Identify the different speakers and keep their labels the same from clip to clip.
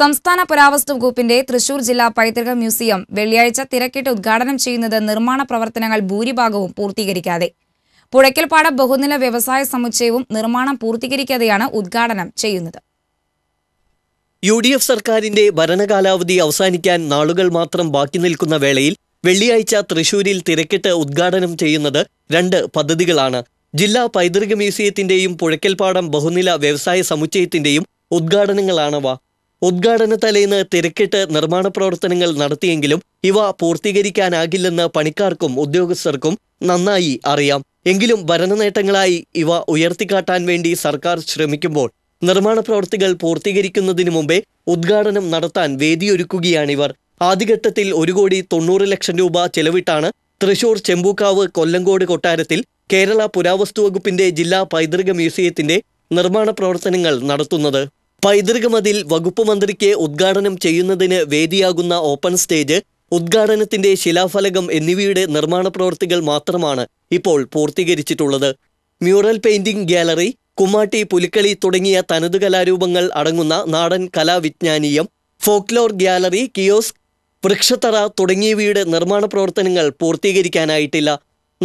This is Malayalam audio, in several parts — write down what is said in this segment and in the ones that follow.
Speaker 1: സംസ്ഥാന പുരാവസ്തു വകുപ്പിന്റെ തൃശൂർ ജില്ലാ പൈതൃക മ്യൂസിയം വെള്ളിയാഴ്ച തിരക്കിട്ട് ഉദ്ഘാടനം ചെയ്യുന്നത് നിർമ്മാണ പ്രവർത്തനങ്ങൾ ഭൂരിഭാഗവും പൂർത്തീകരിക്കാതെ പുഴയ്ക്കൽപ്പാട ബഹുനില വ്യവസായ സമുച്ചയവും നിർമ്മാണം പൂർത്തീകരിക്കാതെയാണ് ഉദ്ഘാടനം ചെയ്യുന്നത്
Speaker 2: യു ഡി എഫ് സർക്കാരിന്റെ ഭരണകാലാവധി അവസാനിക്കാൻ നാളുകൾ മാത്രം ബാക്കി നിൽക്കുന്ന വേളയിൽ വെള്ളിയാഴ്ച തൃശൂരിൽ തിരക്കിട്ട് ഉദ്ഘാടനം ചെയ്യുന്നത് രണ്ട് പദ്ധതികളാണ് ജില്ലാ പൈതൃക മ്യൂസിയത്തിന്റെയും പുഴയ്ക്കൽപ്പാടം ബഹുനില വ്യവസായ സമുച്ചയത്തിന്റെയും ഉദ്ഘാടനങ്ങളാണവ ഉദ്ഘാടന തലേന്ന് തിരക്കിട്ട് നിർമ്മാണ പ്രവർത്തനങ്ങൾ നടത്തിയെങ്കിലും ഇവ പൂർത്തീകരിക്കാനാകില്ലെന്ന് പണിക്കാർക്കും ഉദ്യോഗസ്ഥർക്കും നന്നായി അറിയാം എങ്കിലും ഭരണ നേട്ടങ്ങളായി ഇവ ഉയർത്തിക്കാട്ടാൻ വേണ്ടി സർക്കാർ ശ്രമിക്കുമ്പോൾ നിർമ്മാണ പ്രവൃത്തികൾ പൂർത്തീകരിക്കുന്നതിന് മുമ്പേ ഉദ്ഘാടനം നടത്താൻ വേദിയൊരുക്കുകയാണിവർ ആദ്യഘട്ടത്തിൽ ഒരു കോടി തൊണ്ണൂറ് ലക്ഷം രൂപ ചെലവിട്ടാണ് തൃശൂർ ചെമ്പൂക്കാവ് കൊല്ലങ്കോട് കൊട്ടാരത്തിൽ കേരള പുരാവസ്തു വകുപ്പിന്റെ ജില്ലാ പൈതൃക മ്യൂസിയത്തിന്റെ നിർമ്മാണ പ്രവർത്തനങ്ങൾ നടത്തുന്നത് പൈതൃക മതിൽ വകുപ്പ് മന്ത്രിക്ക് ഉദ്ഘാടനം ചെയ്യുന്നതിന് വേദിയാകുന്ന ഓപ്പൺ സ്റ്റേജ് ഉദ്ഘാടനത്തിന്റെ ശിലാഫലകം എന്നിവയുടെ നിർമ്മാണ പ്രവൃത്തികൾ മാത്രമാണ് ഇപ്പോൾ പൂർത്തീകരിച്ചിട്ടുള്ളത് mural painting gallery Kummatti Pulikali തുടങ്ങിയ തനത് കലാരൂപങ്ങൾ അടങ്ങുന്ന നാടൻ കലാവിജ്ഞാനീയം ഫോക്ലോർ ഗാലറി കിയോസ് വൃക്ഷത്തറ തുടങ്ങിയവയുടെ നിർമ്മാണ പ്രവർത്തനങ്ങൾ പൂർത്തീകരിക്കാനായിട്ടില്ല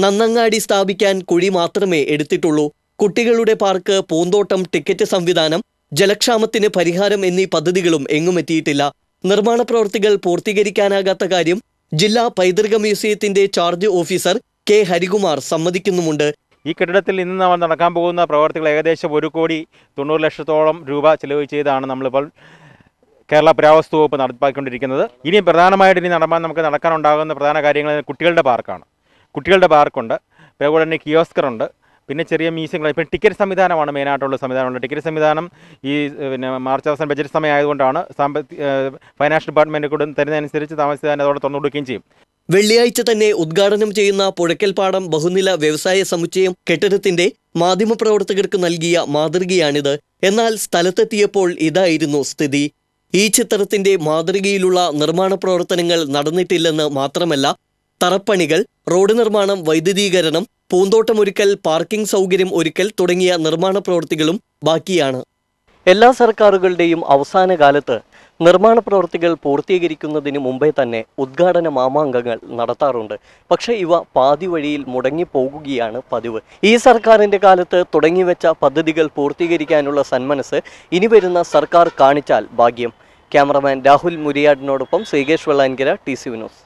Speaker 2: നന്നങ്ങാടി സ്ഥാപിക്കാൻ കുഴി മാത്രമേ എടുത്തിട്ടുള്ളൂ കുട്ടികളുടെ പാർക്ക് പൂന്തോട്ടം ടിക്കറ്റ് സംവിധാനം ജലക്ഷാമത്തിന് പരിഹാരം എന്നീ പദ്ധതികളും എങ്ങുമെത്തിയിട്ടില്ല നിർമ്മാണ പ്രവൃത്തികൾ പൂർത്തീകരിക്കാനാകാത്ത കാര്യം ജില്ലാ
Speaker 1: പൈതൃക മ്യൂസിയത്തിന്റെ ചാർജ് ഓഫീസർ കെ ഹരികുമാർ സമ്മതിക്കുന്നുമുണ്ട് ഈ കെട്ടിടത്തിൽ ഇന്ന് നമ്മൾ നടക്കാൻ പോകുന്ന പ്രവർത്തികൾ ഏകദേശം ഒരു കോടി തൊണ്ണൂറ് ലക്ഷത്തോളം രൂപ ചെലവ് ചെയ്താണ് നമ്മളിപ്പോൾ കേരള പുരാവസ്തു വകുപ്പ് നടപ്പാക്കിക്കൊണ്ടിരിക്കുന്നത് ഇനി പ്രധാനമായിട്ട് ഇനി നടക്കാൻ നമുക്ക് നടക്കാനുണ്ടാകുന്ന പ്രധാന കാര്യങ്ങൾ കുട്ടികളുടെ പാർക്കാണ് കുട്ടികളുടെ പാർക്കുണ്ട് അതേപോലെ തന്നെ കിയോസ്കറുണ്ട് പിന്നെ ചെറിയ മീസിയങ്ങൾ ഇപ്പം ടിക്കറ്റ് സംവിധാനമാണ് മെയിനായിട്ടുള്ള സംവിധാനമുള്ളത് ടിക്കറ്റ് സംവിധാനം ഈ പിന്നെ മാർച്ച് അവസാനം ബജറ്റ് സമയമായതുകൊണ്ടാണ് സാമ്പത്തിക ഫൈനാൻഷ്യൽ ഡിപ്പാർട്ട്മെൻറ്റ് കൂടെ തരുന്നതനുസരിച്ച് താമസിക്കാൻ അതോടെ തുറന്നു കൊടുക്കുകയും ചെയ്യും
Speaker 2: വെള്ളിയാഴ്ച തന്നെ ഉദ്ഘാടനം ചെയ്യുന്ന പുഴക്കൽപ്പാടം ബഹുനില വ്യവസായ
Speaker 1: സമുച്ചയം കെട്ടിടത്തിന്റെ
Speaker 2: മാധ്യമപ്രവർത്തകർക്ക് നൽകിയ മാതൃകയാണിത് എന്നാൽ സ്ഥലത്തെത്തിയപ്പോൾ ഇതായിരുന്നു സ്ഥിതി ഈ ചിത്രത്തിന്റെ മാതൃകയിലുള്ള നിർമ്മാണ പ്രവർത്തനങ്ങൾ നടന്നിട്ടില്ലെന്ന് മാത്രമല്ല തറപ്പണികൾ റോഡ് നിർമ്മാണം വൈദ്യുതീകരണം പൂന്തോട്ടമൊരുക്കൽ പാർക്കിംഗ് സൗകര്യം ഒരുക്കൽ തുടങ്ങിയ നിർമ്മാണ പ്രവൃത്തികളും ബാക്കിയാണ് എല്ലാ സർക്കാരുകളുടെയും അവസാന കാലത്ത് നിർമ്മാണ പ്രവൃത്തികൾ പൂർത്തീകരിക്കുന്നതിന് മുമ്പേ തന്നെ ഉദ്ഘാടന മാമാങ്കങ്ങൾ നടത്താറുണ്ട് പക്ഷേ ഇവ പാതി വഴിയിൽ മുടങ്ങിപ്പോകുകയാണ് പതിവ് ഈ സർക്കാരിൻ്റെ കാലത്ത് തുടങ്ങിവെച്ച പദ്ധതികൾ പൂർത്തീകരിക്കാനുള്ള സന്മനസ് ഇനി വരുന്ന സർക്കാർ കാണിച്ചാൽ ഭാഗ്യം ക്യാമറമാൻ രാഹുൽ മുരിയാടിനോടൊപ്പം ശ്രീകേഷ് വെള്ളാൻകര ടി സി വിനോസ്